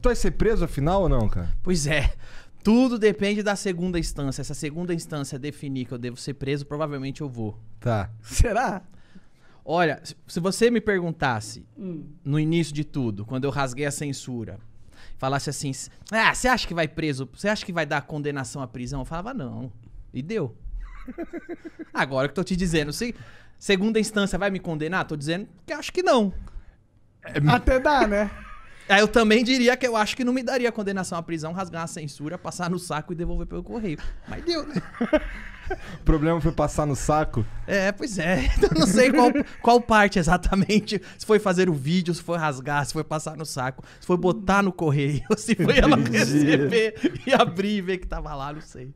Tu vai ser preso afinal ou não, cara? Pois é. Tudo depende da segunda instância. Se a segunda instância definir que eu devo ser preso, provavelmente eu vou. Tá. Será? Olha, se você me perguntasse hum. no início de tudo, quando eu rasguei a censura, falasse assim: Ah, você acha que vai preso? Você acha que vai dar condenação à prisão? Eu falava, não. E deu. Agora que eu tô te dizendo, se segunda instância vai me condenar, tô dizendo que acho que não. Até dá, né? Aí eu também diria que eu acho que não me daria condenação à prisão, rasgar a censura, passar no saco e devolver pelo correio. Mas deu, né? O problema foi passar no saco? É, pois é. Eu não sei qual, qual parte exatamente. Se foi fazer o vídeo, se foi rasgar, se foi passar no saco, se foi botar no correio, se foi ela receber e abrir e ver que tava lá, não sei.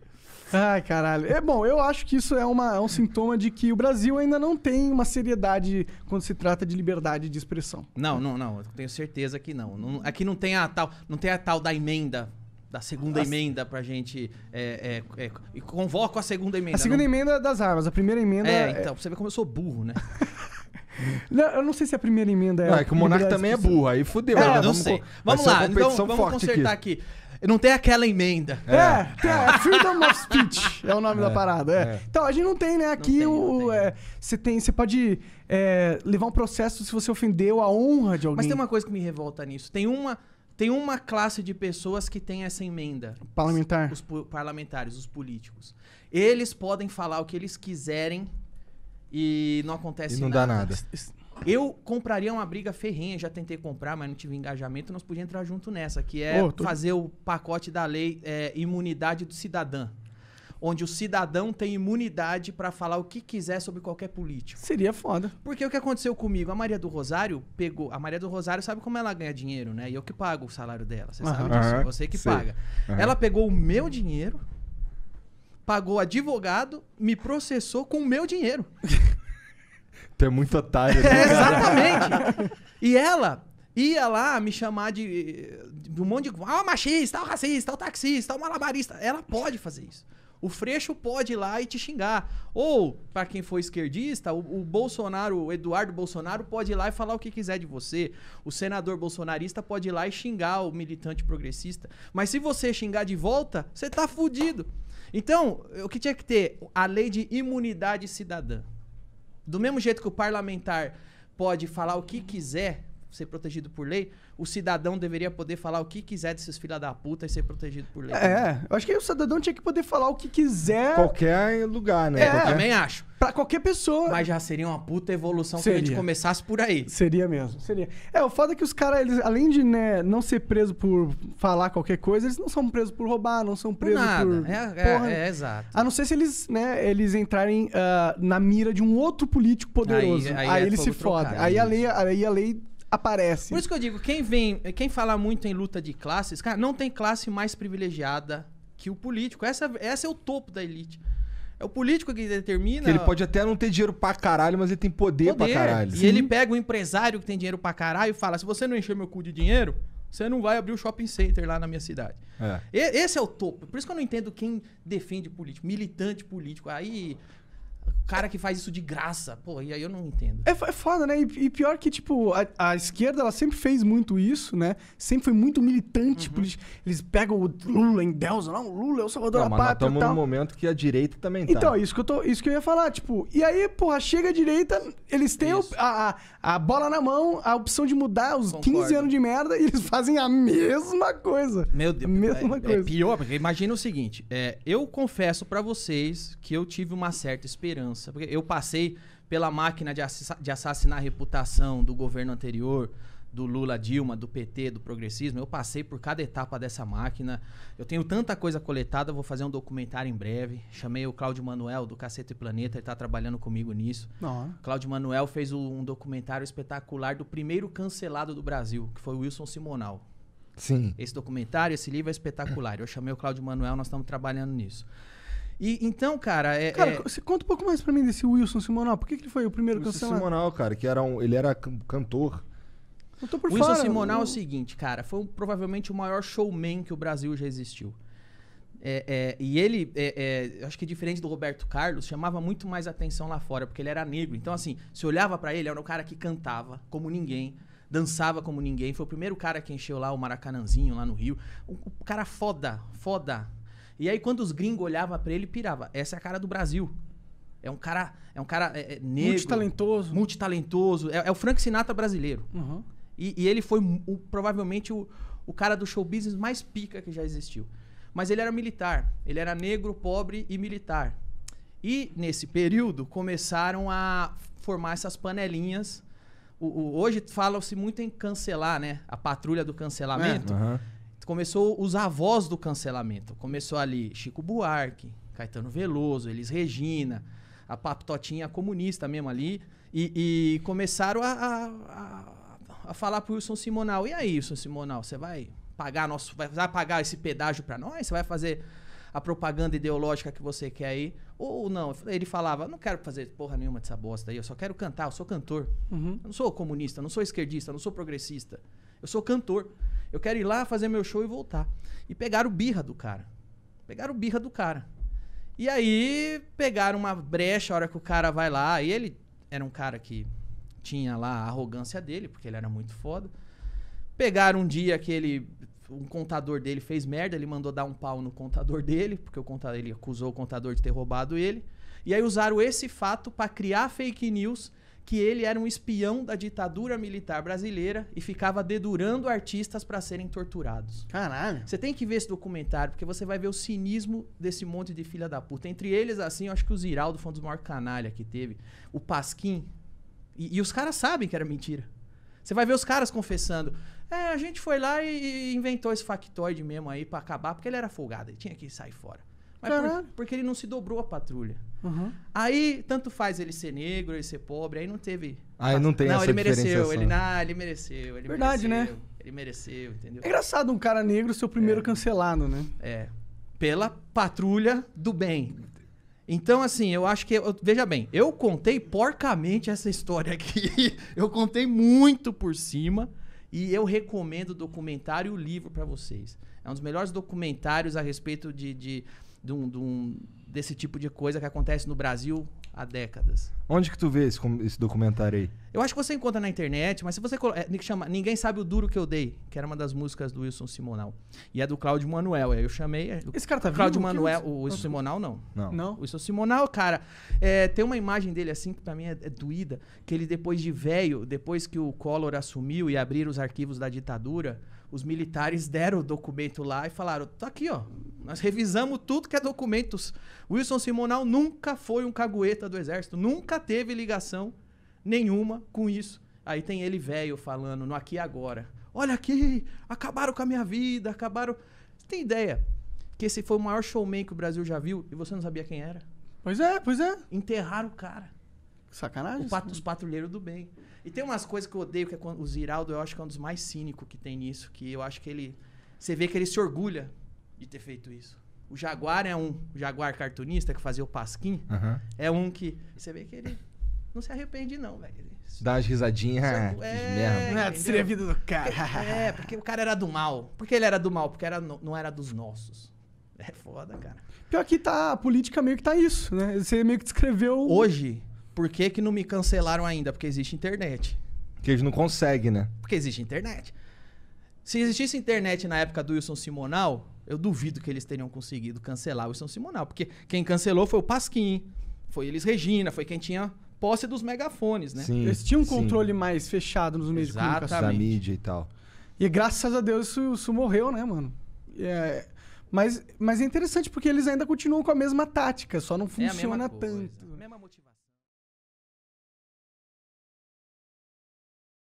Ai, caralho. É bom, eu acho que isso é, uma, é um sintoma de que o Brasil ainda não tem uma seriedade quando se trata de liberdade de expressão. Não, não, não. Eu tenho certeza que não. não aqui é não tem a tal, não tem a tal da emenda da segunda emenda pra gente. É, é, é, convoco a segunda emenda. A segunda não... emenda das armas, a primeira emenda. É, é- então, pra você ver como eu sou burro, né? não, eu não sei se a primeira emenda é. Não, é que o Monarca também é burro, aí fudeu. É, né? não vamos sei. Vamos lá, então vamos consertar aqui. aqui. Não tem aquela emenda. É, é. é, é Freedom of Speech é o nome é, da parada. É. é. Então, a gente não tem, né? Aqui tem, o. É, você tem, você pode levar um processo se você ofendeu a honra de alguém. Mas tem uma coisa que me revolta nisso. Tem uma. Tem uma classe de pessoas que tem essa emenda. Parlamentar. Os, os parlamentares, os políticos. Eles podem falar o que eles quiserem e não acontece e não nada. dá nada. Eu compraria uma briga ferrenha, já tentei comprar, mas não tive engajamento. Nós podíamos entrar junto nessa, que é oh, tô... fazer o pacote da lei é, imunidade do cidadão onde o cidadão tem imunidade para falar o que quiser sobre qualquer político. Seria foda. Porque o que aconteceu comigo? A Maria do Rosário pegou. A Maria do Rosário sabe como ela ganha dinheiro, né? E eu que pago o salário dela. Você sabe disso? Você que Sim. paga. Uhum. Ela pegou o meu dinheiro, pagou advogado, me processou com o meu dinheiro. Tu é muito otário. Né, é, exatamente. e ela ia lá me chamar de, de um monte de. Ah, machista, o racista, o taxista, o malabarista. Ela pode fazer isso. O Freixo pode ir lá e te xingar. Ou, para quem for esquerdista, o, o, Bolsonaro, o Eduardo Bolsonaro, pode ir lá e falar o que quiser de você. O senador bolsonarista pode ir lá e xingar o militante progressista. Mas se você xingar de volta, você tá fudido. Então, o que tinha que ter? A lei de imunidade cidadã do mesmo jeito que o parlamentar pode falar o que quiser ser protegido por lei, o cidadão deveria poder falar o que quiser desses filha da puta e ser protegido por lei. É, eu acho que o cidadão tinha que poder falar o que quiser. Qualquer lugar, né? É, qualquer... também acho. Pra qualquer pessoa. Mas já seria uma puta evolução se a gente começasse por aí. Seria mesmo, seria. É, o fato é que os caras, eles, além de né, não ser preso por falar qualquer coisa, eles não são presos por roubar, não são presos por. por... É, é, é, é, exato. A não ser se eles, né, eles entrarem uh, na mira de um outro político poderoso. Aí, aí, aí é eles se fodem. Aí, a lei, aí a lei aparece. Por isso que eu digo, quem vem, quem fala muito em luta de classes, cara, não tem classe mais privilegiada que o político. Essa, essa é o topo da elite. É o político que determina. Que ele pode até não ter dinheiro pra caralho, mas ele tem poder, poder. pra caralho. E Sim. ele pega o um empresário que tem dinheiro pra caralho e fala: se você não encher meu cu de dinheiro, você não vai abrir o shopping center lá na minha cidade. É. E, esse é o topo. Por isso que eu não entendo quem defende político, militante político. Aí cara que faz isso de graça. Pô, e aí eu não entendo. É, é foda, né? E, e pior que, tipo, a, a, esquerda, ela sempre fez muito isso, né? Sempre foi muito militante. Uhum. Eles, eles, pegam o Lula em Deus, não, o Lula é o salvador não, da pátria. Mas estamos num momento que a direita também tá. Então, isso que, eu tô, isso que eu ia falar, tipo, e aí, porra, chega a direita, eles têm é o, a, a bola na mão, a opção de mudar os Concordo. 15 anos de merda, e eles fazem a mesma coisa. Meu Deus, a mesma é, é coisa. É pior, porque imagina o seguinte: é, eu confesso para vocês que eu tive uma certa esperança. Porque eu passei pela máquina de, assassinar a reputação do governo anterior, do Lula, Dilma, do PT, do progressismo. Eu passei por cada etapa dessa máquina. Eu tenho tanta coisa coletada, vou fazer um documentário em breve. Chamei o Cláudio Manuel do Cacete Planeta, ele está trabalhando comigo nisso. Cláudio Manuel fez um documentário espetacular do primeiro cancelado do Brasil, que foi o Wilson Simonal. Sim. Esse documentário, esse livro é espetacular. Eu chamei o Cláudio Manuel, nós estamos trabalhando nisso. E então, cara, é. Cara, é... você conta um pouco mais pra mim desse Wilson Simonal. Por que, que ele foi o primeiro cancelado? Wilson Simonal, cara, que era um, ele era cantor não tô por Wilson fora, Simonal eu... é o seguinte, cara, foi provavelmente o maior showman que o Brasil já existiu. É, é, e ele, é, é acho que diferente do Roberto Carlos, chamava muito mais atenção lá fora, porque ele era negro. Então, assim, se olhava para ele, era o cara que cantava como ninguém, dançava como ninguém. Foi o primeiro cara que encheu lá o Maracanãzinho, lá no Rio. Um, cara foda, foda. E aí, quando os gringos olhavam para ele, pirava. Essa é a cara do Brasil. É um cara, é um cara é, é negro. Multitalentoso. Multitalentoso. É, é o Frank Sinatra brasileiro. Uhum. E, e ele foi o, provavelmente o, o cara do show business mais pica que já existiu. Mas ele era militar, ele era negro, pobre e militar. E nesse período começaram a formar essas panelinhas. O, o, hoje fala-se muito em cancelar, né? A patrulha do cancelamento. É, uhum. Começou os avós do cancelamento. Começou ali Chico Buarque, Caetano Veloso, Elis Regina, a paptotinha comunista mesmo ali. E, e começaram a, a, a a falar pro Wilson Simonal. E aí, Wilson Simonal, você vai pagar nosso. Vai, vai pagar esse pedágio para nós? Você vai fazer a propaganda ideológica que você quer aí? Ou não? Ele falava, não quero fazer porra nenhuma dessa bosta aí, eu só quero cantar, eu sou cantor. Uhum. Eu não sou comunista, não sou esquerdista, não sou progressista. Eu sou cantor. Eu quero ir lá fazer meu show e voltar. E pegaram birra do cara. Pegaram birra do cara. E aí pegaram uma brecha a hora que o cara vai lá. E ele era um cara que tinha lá a arrogância dele, porque ele era muito foda. Pegaram um dia que ele. Um contador dele fez merda, ele mandou dar um pau no contador dele, porque o contador, ele acusou o contador de ter roubado ele. E aí usaram esse fato para criar fake news que ele era um espião da ditadura militar brasileira e ficava dedurando artistas para serem torturados. Caralho. Você tem que ver esse documentário, porque você vai ver o cinismo desse monte de filha da puta. Entre eles, assim, eu acho que o Ziraldo foi um dos maiores canalha que teve. O Pasquim, e, e os caras sabem que era mentira. Você vai ver os caras confessando. É, a gente foi lá e inventou esse factoide mesmo aí para acabar, porque ele era folgado, ele tinha que sair fora. Mas por, porque ele não se dobrou a patrulha. Uhum. Aí, tanto faz ele ser negro, ele ser pobre, aí não teve. Aí ah, não tem não, essa ele mereceu, ele, não, ah, ele mereceu, ele Verdade, né? mereceu, né? Ele mereceu, entendeu? É engraçado um cara negro ser o primeiro é. cancelado, né? É. Pela patrulha do bem. Então, assim, eu acho que. Eu, veja bem, eu contei porcamente essa história aqui. eu contei muito por cima. E eu recomendo o documentário e o livro para vocês. É um dos melhores documentários a respeito de, de, de, um, de um desse tipo de coisa que acontece no Brasil há décadas. Onde que tu vê esse, esse documentário aí? Eu acho que você encontra na internet, mas se você é, chama Ninguém Sabe o Duro Que Eu Dei, que era uma das músicas do Wilson Simonal. E é do Cláudio Manuel. Aí eu chamei. É, esse cara tá vivo? Cláudio Manuel, o Wilson Simonal não. Não. não. O Wilson Simonal, cara, é, tem uma imagem dele assim que pra mim é, é, doída, que ele depois de velho, depois que o Collor assumiu e abriram os arquivos da ditadura, os militares deram o documento lá e falaram: tá aqui, ó. Nós revisamos tudo que é documentos. Wilson Simonal nunca foi um cagueta do Exército, nunca teve ligação nenhuma com isso. Aí tem ele velho falando no aqui e agora. Olha aqui, acabaram com a minha vida, acabaram. Você tem ideia que esse foi o maior showman que o Brasil já viu e você não sabia quem era? Pois é, pois é. Enterraram o cara. Sacanagem. Pat os patrulheiros do bem. E tem umas coisas que eu odeio, que é o Ziraldo, eu acho que é um dos mais cínicos que tem nisso, que eu acho que ele. Você vê que ele se orgulha de ter feito isso. O Jaguar é um. O Jaguar cartunista que fazia o Pasquim. Uhum. É um que. Você vê que ele não se arrepende, não, velho. Dá umas risadinhas. É, é, merda. a é vida do cara. é, porque o cara era do mal. Porque ele era do mal, porque era, não era dos nossos. É foda, cara. Pior que tá, a política meio que tá isso, né? Você meio que descreveu. Hoje, por que, que não me cancelaram ainda? Porque existe internet. Porque eles não conseguem, né? Porque existe internet. Se existisse internet na época do Wilson Simonal, eu duvido que eles teriam conseguido cancelar o São Simonal, porque quem cancelou foi o Pasquim, foi eles Regina, foi quem tinha posse dos megafones, né? Sim, eles tinham um controle sim. mais fechado nos meios Exatamente. de comunicação. Da mídia e tal. E graças a Deus isso, isso morreu, né, mano? É, mas, mas é interessante porque eles ainda continuam com a mesma tática, só não é funciona é tanto. Coisa. Mesma